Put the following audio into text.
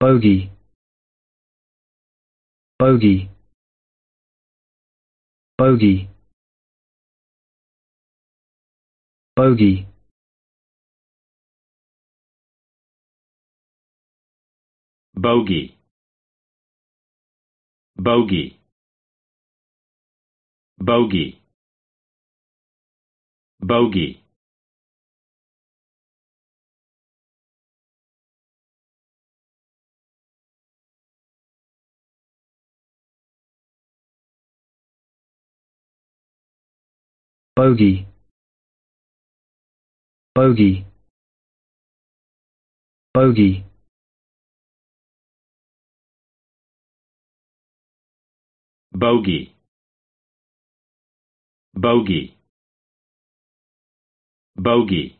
bogey bogey bogey bogey bogey bogey bogey bogey bogey bogey bogey bogey bogey bogey